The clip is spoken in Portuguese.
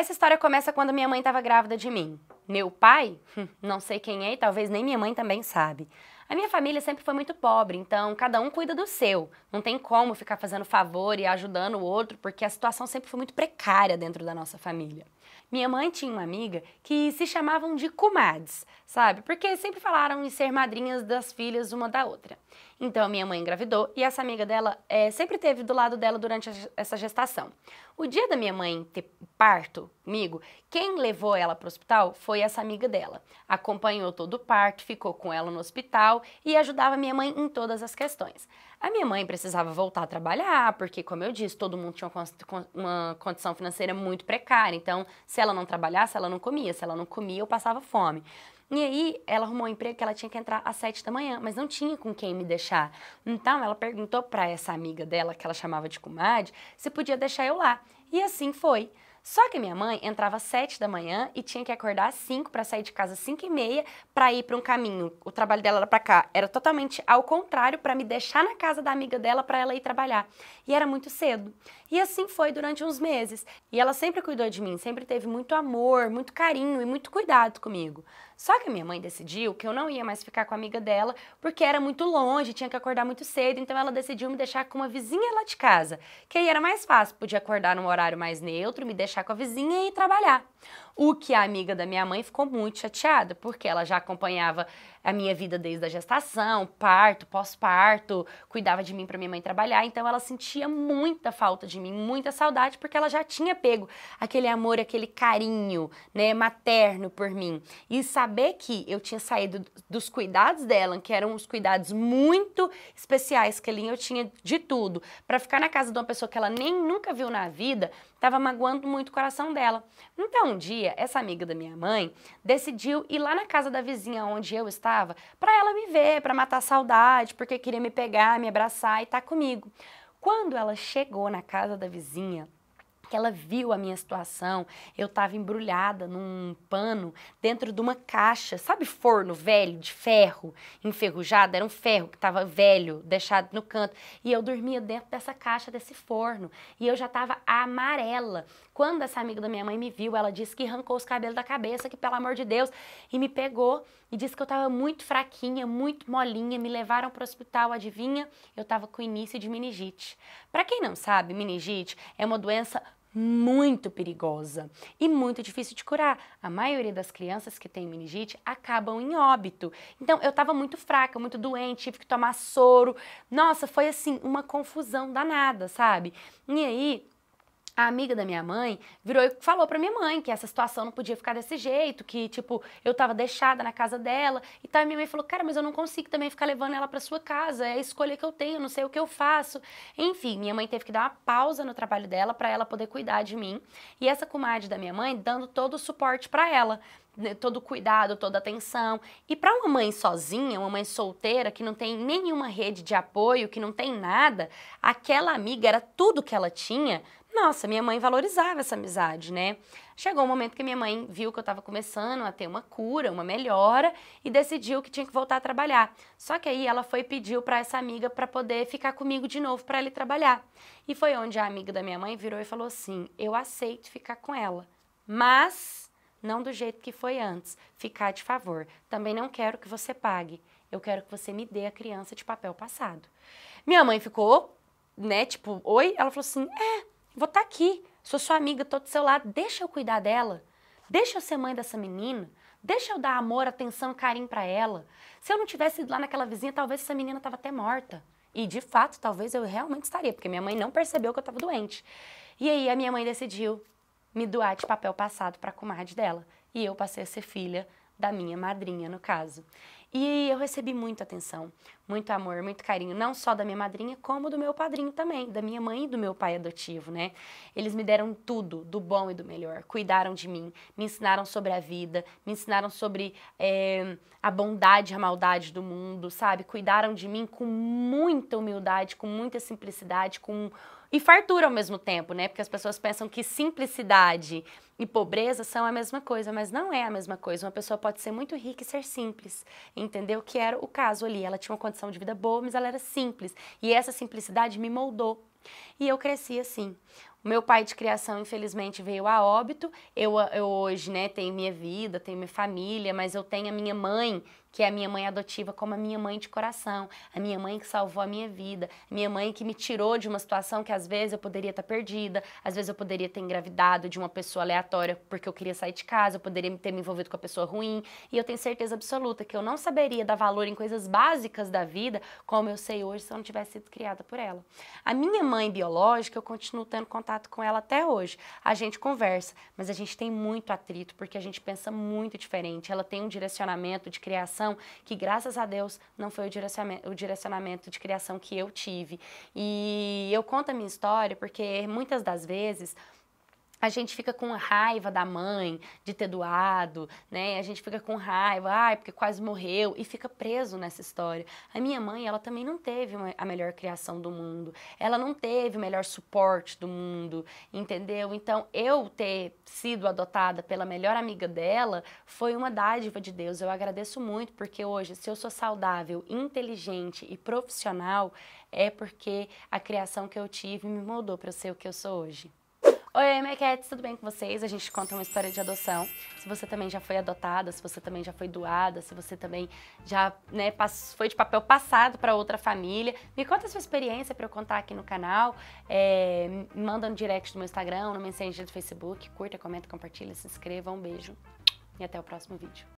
Essa história começa quando minha mãe estava grávida de mim. Meu pai, hum, não sei quem é e talvez nem minha mãe também sabe. A minha família sempre foi muito pobre, então cada um cuida do seu. Não tem como ficar fazendo favor e ajudando o outro, porque a situação sempre foi muito precária dentro da nossa família. Minha mãe tinha uma amiga que se chamavam de comadres, sabe? Porque sempre falaram em ser madrinhas das filhas uma da outra. Então minha mãe engravidou e essa amiga dela é, sempre teve do lado dela durante a, essa gestação. O dia da minha mãe ter parto comigo, quem levou ela para o hospital foi essa amiga dela. Acompanhou todo o parto, ficou com ela no hospital e ajudava minha mãe em todas as questões. A minha mãe precisava voltar a trabalhar, porque, como eu disse, todo mundo tinha uma condição financeira muito precária, então se ela não trabalhasse, ela não comia. Se ela não comia, eu passava fome. E aí, ela arrumou um emprego que ela tinha que entrar às sete da manhã, mas não tinha com quem me deixar. Então, ela perguntou para essa amiga dela, que ela chamava de comadre, se podia deixar eu lá. E assim foi. Só que minha mãe entrava às 7 da manhã e tinha que acordar às 5 para sair de casa às 5 e meia para ir para um caminho. O trabalho dela era para cá. Era totalmente ao contrário para me deixar na casa da amiga dela para ela ir trabalhar. E era muito cedo. E assim foi durante uns meses. E ela sempre cuidou de mim, sempre teve muito amor, muito carinho e muito cuidado comigo. Só que minha mãe decidiu que eu não ia mais ficar com a amiga dela porque era muito longe, tinha que acordar muito cedo. Então ela decidiu me deixar com uma vizinha lá de casa, que aí era mais fácil, podia acordar num horário mais neutro, me deixar fechar com a vizinha e trabalhar. O que a amiga da minha mãe ficou muito chateada, porque ela já acompanhava a minha vida desde a gestação, parto, pós-parto, cuidava de mim para minha mãe trabalhar, então ela sentia muita falta de mim, muita saudade, porque ela já tinha pego aquele amor, aquele carinho, né, materno por mim. E saber que eu tinha saído dos cuidados dela, que eram os cuidados muito especiais que ali eu tinha de tudo, para ficar na casa de uma pessoa que ela nem nunca viu na vida, estava magoando muito o coração dela. Então, um dia dia, essa amiga da minha mãe decidiu ir lá na casa da vizinha onde eu estava para ela me ver, para matar a saudade, porque queria me pegar, me abraçar e estar tá comigo. Quando ela chegou na casa da vizinha, que ela viu a minha situação. Eu estava embrulhada num pano dentro de uma caixa, sabe forno velho de ferro, enferrujado, era um ferro que estava velho, deixado no canto, e eu dormia dentro dessa caixa desse forno, e eu já estava amarela. Quando essa amiga da minha mãe me viu, ela disse que arrancou os cabelos da cabeça, que pelo amor de Deus, e me pegou e disse que eu estava muito fraquinha, muito molinha, me levaram para o hospital, adivinha? Eu estava com início de meningite. Para quem não sabe, meningite é uma doença muito perigosa e muito difícil de curar. A maioria das crianças que têm meningite acabam em óbito. Então eu estava muito fraca, muito doente, tive que tomar soro. Nossa, foi assim uma confusão danada, sabe? E aí a amiga da minha mãe virou e falou pra minha mãe que essa situação não podia ficar desse jeito, que, tipo, eu tava deixada na casa dela. E tal, tá, minha mãe falou, cara, mas eu não consigo também ficar levando ela pra sua casa, é a escolha que eu tenho, não sei o que eu faço. Enfim, minha mãe teve que dar uma pausa no trabalho dela para ela poder cuidar de mim. E essa comadre da minha mãe dando todo o suporte para ela né, todo cuidado, toda atenção. E para uma mãe sozinha, uma mãe solteira que não tem nenhuma rede de apoio, que não tem nada, aquela amiga era tudo que ela tinha nossa, minha mãe valorizava essa amizade, né? Chegou um momento que minha mãe viu que eu estava começando a ter uma cura, uma melhora e decidiu que tinha que voltar a trabalhar. Só que aí ela foi pediu para essa amiga para poder ficar comigo de novo para ele trabalhar. E foi onde a amiga da minha mãe virou e falou assim: "Eu aceito ficar com ela, mas não do jeito que foi antes. Ficar de favor. Também não quero que você pague. Eu quero que você me dê a criança de papel passado." Minha mãe ficou, né, tipo, oi? Ela falou assim: "É, vou estar tá aqui, sou sua amiga, estou do seu lado, deixa eu cuidar dela, deixa eu ser mãe dessa menina, deixa eu dar amor, atenção, carinho para ela. Se eu não tivesse ido lá naquela vizinha, talvez essa menina estava até morta. E de fato, talvez eu realmente estaria, porque minha mãe não percebeu que eu estava doente. E aí a minha mãe decidiu me doar de papel passado para a comadre dela. E eu passei a ser filha da minha madrinha, no caso. E eu recebi muita atenção, muito amor, muito carinho, não só da minha madrinha, como do meu padrinho também, da minha mãe e do meu pai adotivo, né? Eles me deram tudo, do bom e do melhor, cuidaram de mim, me ensinaram sobre a vida, me ensinaram sobre é, a bondade e a maldade do mundo, sabe? Cuidaram de mim com muita humildade, com muita simplicidade, com e fartura ao mesmo tempo, né? Porque as pessoas pensam que simplicidade e pobreza são a mesma coisa, mas não é a mesma coisa. Uma pessoa pode ser muito rica e ser simples, entendeu? Que era o caso ali. Ela tinha uma condição de vida boa, mas ela era simples. E essa simplicidade me moldou. E eu cresci assim. Meu pai de criação, infelizmente, veio a óbito. Eu, eu hoje, né, tenho minha vida, tenho minha família, mas eu tenho a minha mãe, que é a minha mãe adotiva, como a minha mãe de coração, a minha mãe que salvou a minha vida, a minha mãe que me tirou de uma situação que às vezes eu poderia estar perdida, às vezes eu poderia ter engravidado de uma pessoa aleatória porque eu queria sair de casa, eu poderia ter me envolvido com a pessoa ruim, e eu tenho certeza absoluta que eu não saberia dar valor em coisas básicas da vida como eu sei hoje se eu não tivesse sido criada por ela. A minha mãe biológica, eu continuo tendo contato contato com ela até hoje. A gente conversa, mas a gente tem muito atrito porque a gente pensa muito diferente. Ela tem um direcionamento de criação que, graças a Deus, não foi o direcionamento, o direcionamento de criação que eu tive. E eu conto a minha história porque muitas das vezes a gente fica com raiva da mãe de ter doado, né? A gente fica com raiva, ai, ah, porque quase morreu e fica preso nessa história. A minha mãe, ela também não teve uma, a melhor criação do mundo. Ela não teve o melhor suporte do mundo, entendeu? Então, eu ter sido adotada pela melhor amiga dela foi uma dádiva de Deus. Eu agradeço muito porque hoje, se eu sou saudável, inteligente e profissional, é porque a criação que eu tive me moldou para ser o que eu sou hoje. Oi, Mequetes, tudo bem com vocês? A gente conta uma história de adoção. Se você também já foi adotada, se você também já foi doada, se você também já né, foi de papel passado para outra família, me conta a sua experiência para eu contar aqui no canal. É, manda no direct do meu Instagram, no Messenger do Facebook. Curta, comenta, compartilha, se inscreva. Um beijo e até o próximo vídeo.